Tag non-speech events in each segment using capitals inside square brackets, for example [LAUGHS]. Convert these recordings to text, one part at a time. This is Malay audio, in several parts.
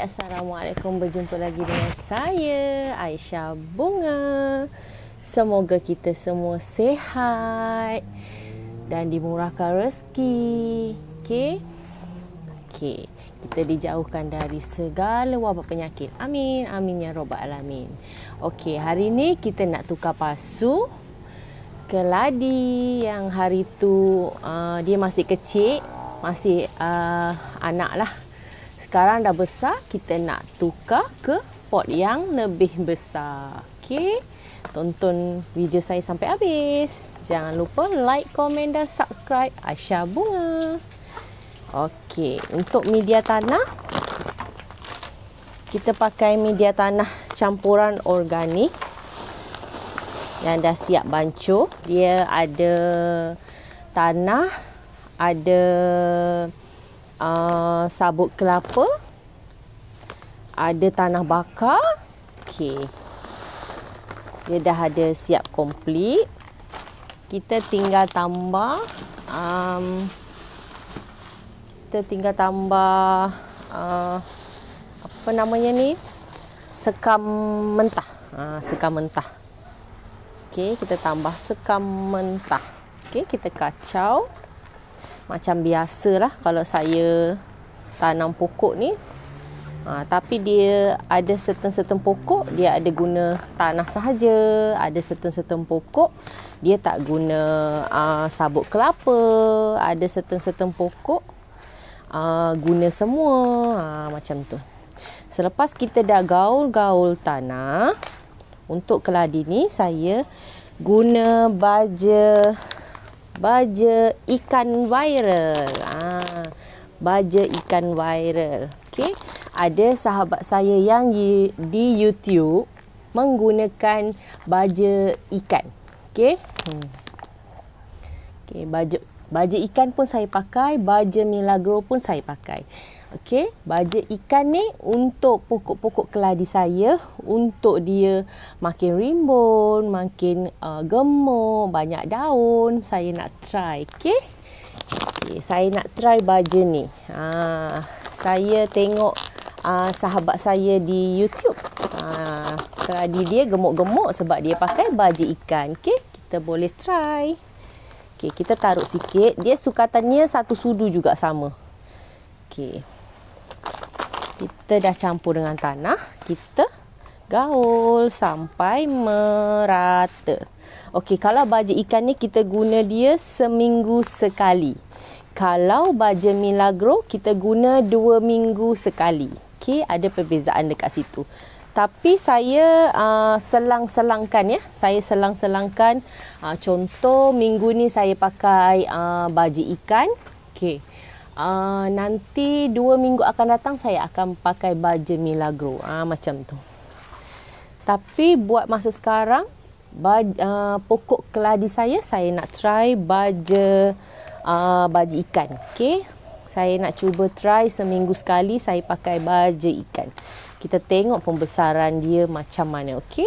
Assalamualaikum Berjumpa lagi dengan saya Aisyah Bunga Semoga kita semua sehat Dan dimurahkan rezeki Okay Okay kita dijauhkan dari segala wabak penyakit. Amin. Amin ya robbal alamin. Okey, hari ini kita nak tukar pasu keladi yang hari tu uh, dia masih kecil, masih uh, anak lah. Sekarang dah besar, kita nak tukar ke pot yang lebih besar. Okey. Tonton video saya sampai habis. Jangan lupa like, komen dan subscribe. Aisyah Bunga. Okey, untuk media tanah kita pakai media tanah campuran organik yang dah siap bancuh. Dia ada tanah, ada uh, sabut kelapa, ada tanah bakar. Okey. Dia dah ada siap komplit. Kita tinggal tambah um, kita tinggal tambah uh, apa namanya ni sekam mentah ha, sekam mentah Okey, kita tambah sekam mentah Okey, kita kacau macam biasa lah kalau saya tanam pokok ni ha, tapi dia ada certain-certain pokok dia ada guna tanah sahaja ada certain-certain pokok dia tak guna uh, sabut kelapa ada certain-certain pokok uh, guna semua uh, macam tu. Selepas kita dah gaul-gaul tanah untuk keladi ni saya guna baja baja ikan viral. Ah baja ikan viral. Okay, Ada sahabat saya yang di, di YouTube menggunakan baja ikan. Okey. Hmm. Okey, baju Baja ikan pun saya pakai, baja milagro pun saya pakai. Okey, baja ikan ni untuk pokok-pokok keladi saya untuk dia makin rimbun, makin uh, gemuk, banyak daun. Saya nak try, okey. Okey, saya nak try baja ni. Ha, saya tengok uh, sahabat saya di YouTube. Ha, keladi dia gemuk-gemuk sebab dia pakai baja ikan, okey. Kita boleh try. Okey, kita taruh sikit. Dia sukatannya satu sudu juga sama. Okey. Kita dah campur dengan tanah. Kita gaul sampai merata. Okey, kalau baja ikan ni kita guna dia seminggu sekali. Kalau baja milagro, kita guna dua minggu sekali. Okey, ada perbezaan dekat situ tapi saya uh, selang-selangkan ya saya selang-selangkan uh, contoh minggu ni saya pakai uh, baju ikan okey uh, nanti dua minggu akan datang saya akan pakai baju milagro uh, macam tu tapi buat masa sekarang baj, uh, pokok keladi saya saya nak try baju uh, baju ikan okey saya nak cuba try seminggu sekali saya pakai baju ikan kita tengok pembesaran dia macam mana okey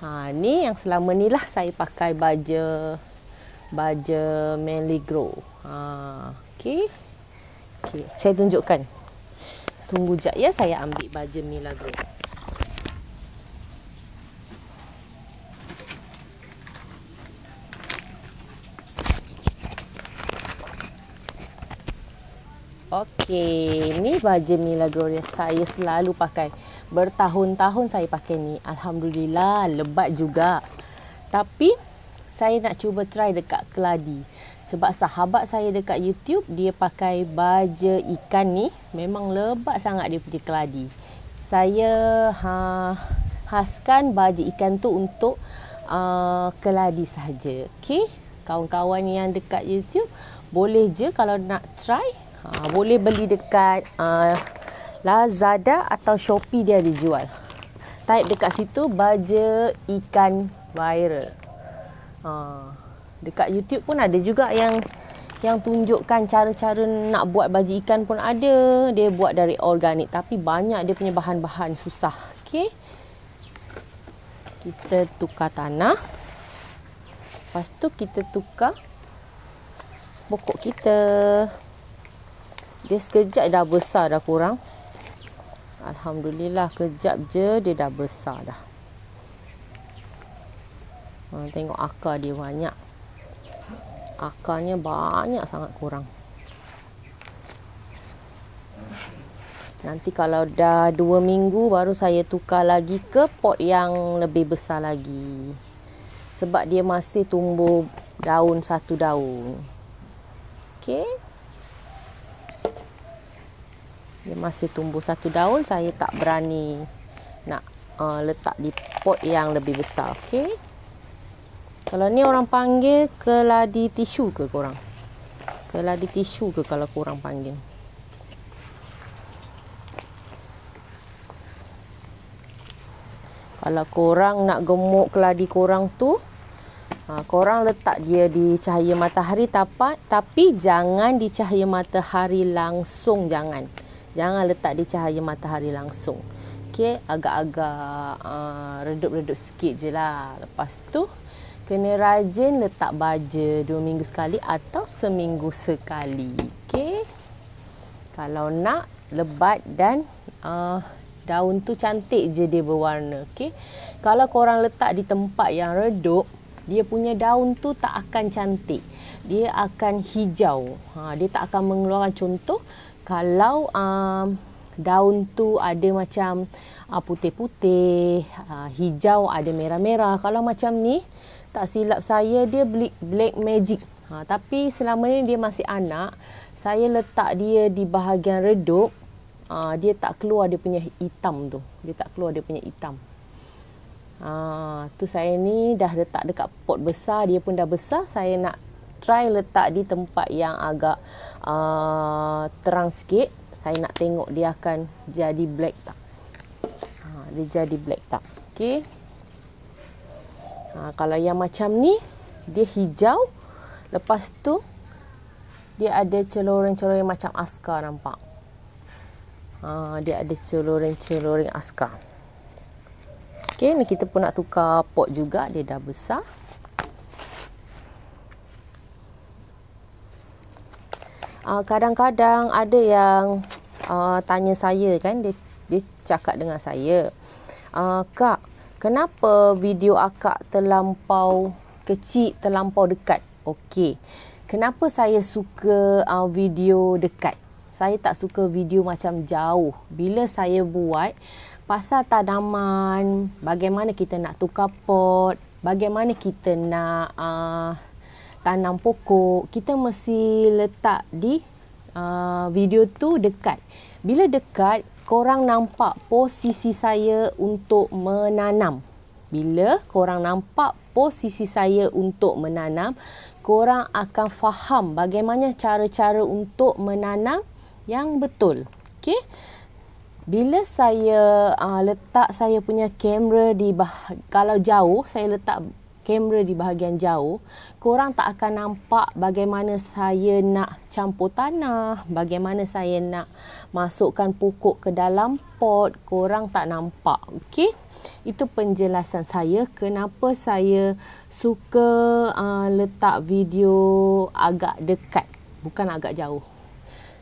ha ni yang selama ni lah saya pakai baja baja Melly Grow ha okey okey saya tunjukkan tunggu jap ya saya ambil baja Milagro Okey, ni baju Milagroria saya selalu pakai. Bertahun-tahun saya pakai ni. Alhamdulillah, lebat juga. Tapi saya nak cuba try dekat Keladi. Sebab sahabat saya dekat YouTube dia pakai baju ikan ni, memang lebat sangat dia pergi Keladi. Saya ha haskan baju ikan tu untuk uh, Keladi saja. Okey, kawan-kawan yang dekat YouTube boleh je kalau nak try Ha, boleh beli dekat uh, Lazada atau Shopee dia ada jual. Type dekat situ baja ikan viral. Ha, dekat YouTube pun ada juga yang yang tunjukkan cara-cara nak buat baji ikan pun ada. Dia buat dari organik tapi banyak dia punya bahan-bahan susah. Okey. Kita tukar tanah. Lepas tu kita tukar pokok kita. Dia sekejap dah besar dah kurang. Alhamdulillah kejap je dia dah besar dah. Ha, tengok akar dia banyak. Akarnya banyak sangat kurang. Nanti kalau dah dua minggu baru saya tukar lagi ke pot yang lebih besar lagi. Sebab dia masih tumbuh daun satu daun. Okay dia masih tumbuh satu daun saya tak berani nak uh, letak di pot yang lebih besar okey kalau ni orang panggil keladi tisu ke korang keladi tisu ke kalau korang panggil kalau korang nak gemuk keladi korang tu Ha, korang letak dia di cahaya matahari tapat, tapi jangan di cahaya matahari langsung jangan. Jangan letak di cahaya matahari langsung. Okey, agak-agak uh, redup-redup sikit je lah. Lepas tu, kena rajin letak baja dua minggu sekali atau seminggu sekali. Okey, kalau nak lebat dan uh, daun tu cantik je dia berwarna. Okey, kalau korang letak di tempat yang redup, dia punya daun tu tak akan cantik. Dia akan hijau. Ha, dia tak akan mengeluarkan contoh kalau um, daun tu ada macam uh, putih-putih, uh, hijau ada merah-merah. Kalau macam ni, tak silap saya dia black, black magic. Ha, tapi selama ni dia masih anak, saya letak dia di bahagian redup, uh, dia tak keluar dia punya hitam tu. Dia tak keluar dia punya hitam. Ha, tu saya ni dah letak dekat pot besar, dia pun dah besar. Saya nak try letak di tempat yang agak uh, terang sikit. Saya nak tengok dia akan jadi black tak. Ha, dia jadi black tak. Okay. Ha, kalau yang macam ni, dia hijau. Lepas tu, dia ada celoreng-celoreng macam askar nampak. Ha, dia ada celoreng-celoreng askar. Okay, ni kita pun nak tukar pot juga. Dia dah besar. uh, kadang-kadang ada yang uh, tanya saya kan dia dia cakap dengan saya uh, kak kenapa video akak terlampau kecil terlampau dekat okey kenapa saya suka uh, video dekat saya tak suka video macam jauh bila saya buat pasal tanaman bagaimana kita nak tukar pot bagaimana kita nak uh, tanam pokok kita mesti letak di uh, video tu dekat bila dekat korang nampak posisi saya untuk menanam bila korang nampak posisi saya untuk menanam korang akan faham bagaimana cara-cara untuk menanam yang betul okey bila saya uh, letak saya punya kamera di bah- kalau jauh saya letak kamera di bahagian jauh, korang tak akan nampak bagaimana saya nak campur tanah, bagaimana saya nak masukkan pokok ke dalam pot, korang tak nampak. Okey? Itu penjelasan saya kenapa saya suka uh, letak video agak dekat, bukan agak jauh.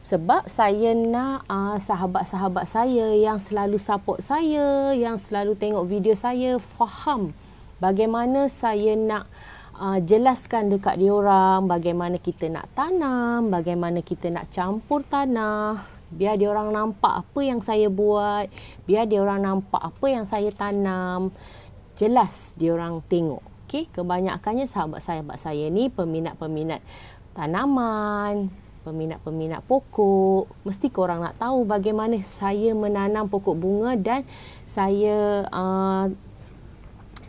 Sebab saya nak uh, sahabat-sahabat saya yang selalu support saya, yang selalu tengok video saya, faham bagaimana saya nak uh, jelaskan dekat orang? bagaimana kita nak tanam, bagaimana kita nak campur tanah, biar orang nampak apa yang saya buat, biar orang nampak apa yang saya tanam, jelas diorang tengok. Okay, kebanyakannya sahabat-sahabat saya, saya ni peminat-peminat tanaman, peminat-peminat pokok. Mesti korang nak tahu bagaimana saya menanam pokok bunga dan saya uh,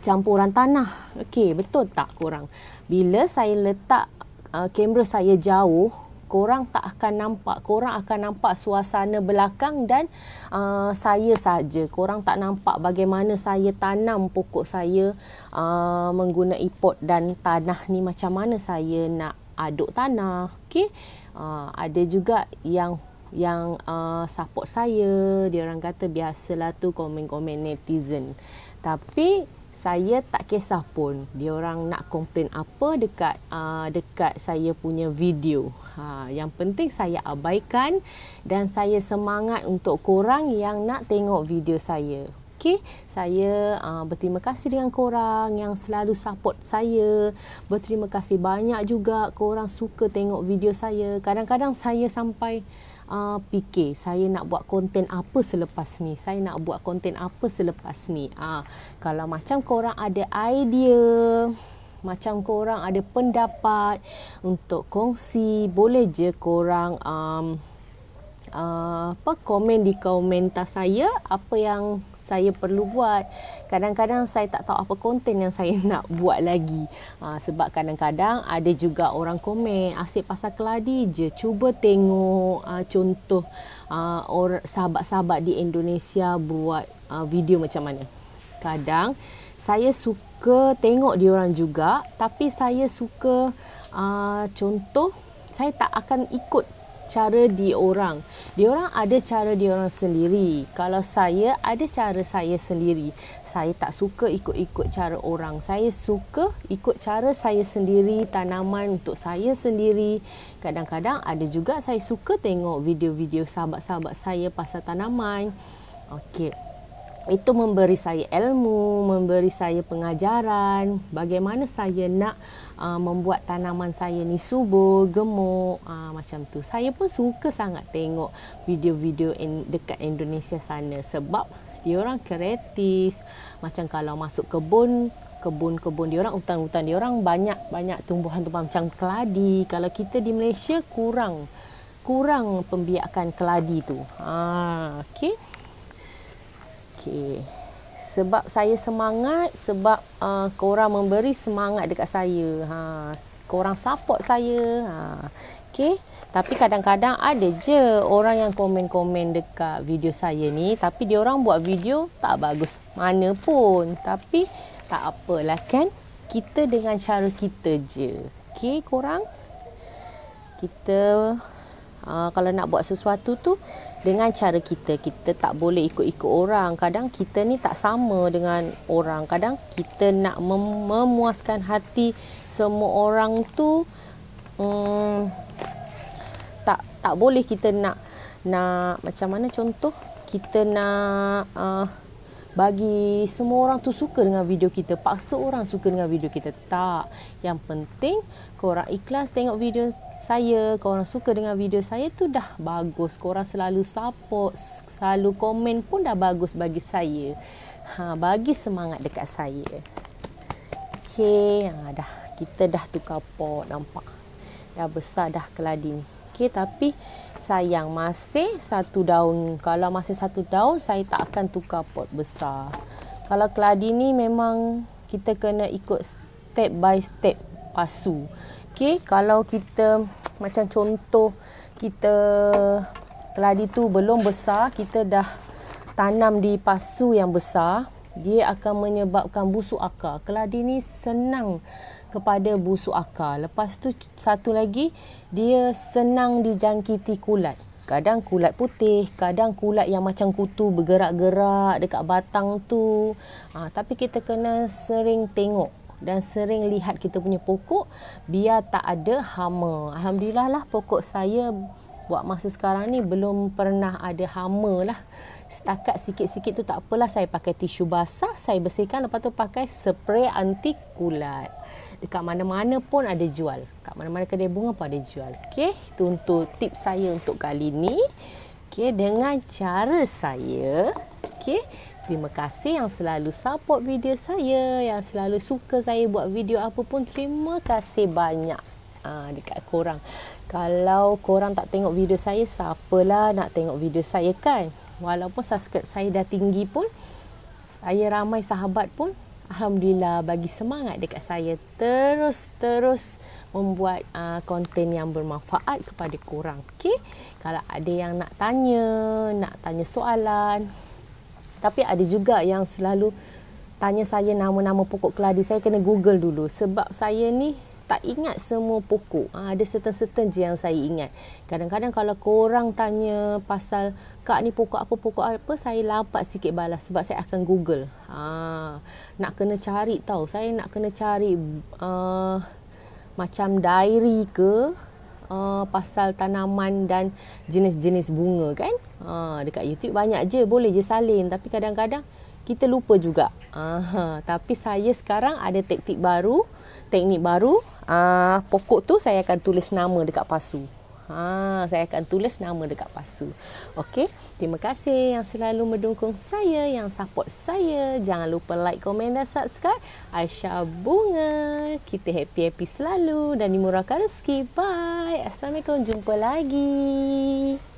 campuran tanah. Okey, betul tak korang? Bila saya letak uh, kamera saya jauh, korang tak akan nampak. Korang akan nampak suasana belakang dan uh, saya saja. Korang tak nampak bagaimana saya tanam pokok saya uh, menggunakan pot dan tanah ni macam mana saya nak aduk tanah. Okey. Uh, ada juga yang yang uh, support saya. Dia orang kata biasalah tu komen-komen netizen. Tapi saya tak kisah pun dia orang nak komplain apa dekat uh, dekat saya punya video. Ha yang penting saya abaikan dan saya semangat untuk korang yang nak tengok video saya okey saya uh, berterima kasih dengan korang yang selalu support saya berterima kasih banyak juga korang suka tengok video saya kadang-kadang saya sampai uh, fikir saya nak buat konten apa selepas ni saya nak buat konten apa selepas ni uh, kalau macam korang ada idea macam korang ada pendapat untuk kongsi boleh je korang um, uh, apa komen di komentar saya apa yang saya perlu buat. Kadang-kadang saya tak tahu apa konten yang saya [LAUGHS] nak buat lagi. Ha, sebab kadang-kadang ada juga orang komen, asyik pasal keladi je. Cuba tengok ha, contoh ha, orang, sahabat-sahabat di Indonesia buat ha, video macam mana. Kadang saya suka tengok diorang juga tapi saya suka ha, contoh saya tak akan ikut cara di orang. Di orang ada cara di orang sendiri. Kalau saya ada cara saya sendiri. Saya tak suka ikut-ikut cara orang. Saya suka ikut cara saya sendiri, tanaman untuk saya sendiri. Kadang-kadang ada juga saya suka tengok video-video sahabat-sahabat saya pasal tanaman. Okey itu memberi saya ilmu, memberi saya pengajaran bagaimana saya nak uh, membuat tanaman saya ni subur, gemuk, uh, macam tu. Saya pun suka sangat tengok video-video in, dekat Indonesia sana sebab dia orang kreatif. Macam kalau masuk kebun, kebun-kebun dia orang, hutan-hutan dia orang banyak-banyak tumbuhan-tumbuhan macam keladi. Kalau kita di Malaysia kurang kurang pembiakan keladi tu. Ha, okey. Okey. Sebab saya semangat, sebab uh, korang memberi semangat dekat saya. Ha, korang support saya. Ha. Okey. Tapi kadang-kadang ada je orang yang komen-komen dekat video saya ni. Tapi dia orang buat video tak bagus mana pun. Tapi tak apalah kan. Kita dengan cara kita je. Okay, korang. Kita Uh, kalau nak buat sesuatu tu dengan cara kita kita tak boleh ikut-ikut orang. Kadang kita ni tak sama dengan orang. Kadang kita nak mem- memuaskan hati semua orang tu um, tak tak boleh kita nak nak macam mana contoh kita nak uh, bagi semua orang tu suka dengan video kita paksa orang suka dengan video kita tak yang penting korang ikhlas tengok video saya korang suka dengan video saya tu dah bagus korang selalu support selalu komen pun dah bagus bagi saya ha, bagi semangat dekat saya Okay, ha, dah kita dah tukar pot nampak dah besar dah keladi ni okey tapi sayang masih satu daun kalau masih satu daun saya tak akan tukar pot besar kalau keladi ni memang kita kena ikut step by step pasu okey kalau kita macam contoh kita keladi tu belum besar kita dah tanam di pasu yang besar dia akan menyebabkan busuk akar keladi ni senang kepada busuk akal. Lepas tu satu lagi dia senang dijangkiti kulat. Kadang kulat putih, kadang kulat yang macam kutu bergerak-gerak dekat batang tu. Ha, tapi kita kena sering tengok dan sering lihat kita punya pokok biar tak ada hama. Alhamdulillah lah pokok saya buat masa sekarang ni belum pernah ada hama lah setakat sikit-sikit tu tak apalah saya pakai tisu basah saya bersihkan lepas tu pakai spray anti kulat dekat mana-mana pun ada jual dekat mana-mana kedai bunga pun ada jual okey itu untuk tips saya untuk kali ni okey dengan cara saya okey terima kasih yang selalu support video saya yang selalu suka saya buat video apa pun terima kasih banyak uh, dekat korang kalau korang tak tengok video saya, siapalah nak tengok video saya kan? walaupun subscribe saya dah tinggi pun saya ramai sahabat pun alhamdulillah bagi semangat dekat saya terus-terus membuat uh, konten yang bermanfaat kepada korang okey kalau ada yang nak tanya nak tanya soalan tapi ada juga yang selalu tanya saya nama-nama pokok keladi saya kena google dulu sebab saya ni tak ingat semua pokok. Ha, ada certain-certain je yang saya ingat. Kadang-kadang kalau korang tanya pasal kak ni pokok apa, pokok apa, saya lambat sikit balas sebab saya akan google. Ha, nak kena cari tau. Saya nak kena cari uh, macam diary ke uh, pasal tanaman dan jenis-jenis bunga kan. Ha, dekat YouTube banyak je, boleh je salin. Tapi kadang-kadang kita lupa juga. Aha, tapi saya sekarang ada taktik baru teknik baru uh, pokok tu saya akan tulis nama dekat pasu ha saya akan tulis nama dekat pasu Okay, terima kasih yang selalu mendukung saya yang support saya jangan lupa like komen dan subscribe Aisyah bunga kita happy happy selalu dan dimurahkan rezeki bye assalamualaikum jumpa lagi